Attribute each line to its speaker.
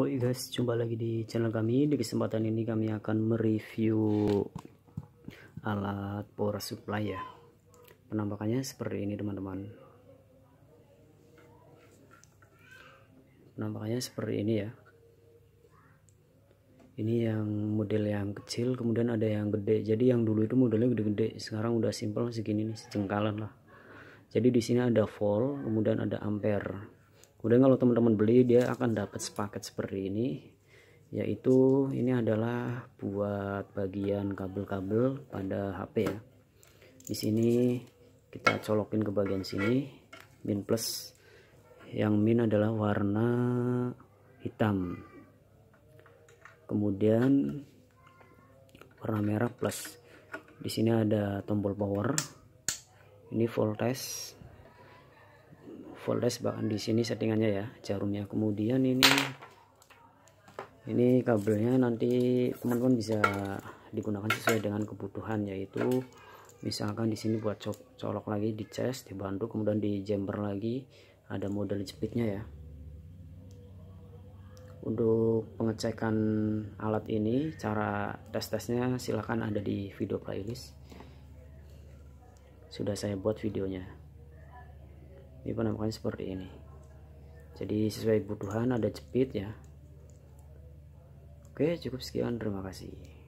Speaker 1: Oke oh, iya guys, jumpa lagi di channel kami. Di kesempatan ini kami akan mereview alat power supply ya. Penampakannya seperti ini teman-teman. Penampakannya seperti ini ya. Ini yang model yang kecil, kemudian ada yang gede. Jadi yang dulu itu modelnya gede-gede, sekarang udah simpel segini nih, sejengkalan lah. Jadi di sini ada volt, kemudian ada ampere kemudian kalau teman-teman beli dia akan dapat sepaket seperti ini yaitu ini adalah buat bagian kabel-kabel pada HP ya di sini kita colokin ke bagian sini min plus yang min adalah warna hitam kemudian warna merah plus di sini ada tombol power ini voltage Polres bahkan di sini settingannya ya jarumnya kemudian ini ini kabelnya nanti teman-teman bisa digunakan sesuai dengan kebutuhan yaitu misalkan di sini buat colok lagi di chest dibantu kemudian di jember lagi ada model jepitnya ya untuk pengecekan alat ini cara tes-tesnya silahkan ada di video playlist sudah saya buat videonya ini penampakannya seperti ini jadi sesuai kebutuhan ada jepit ya oke cukup sekian terima kasih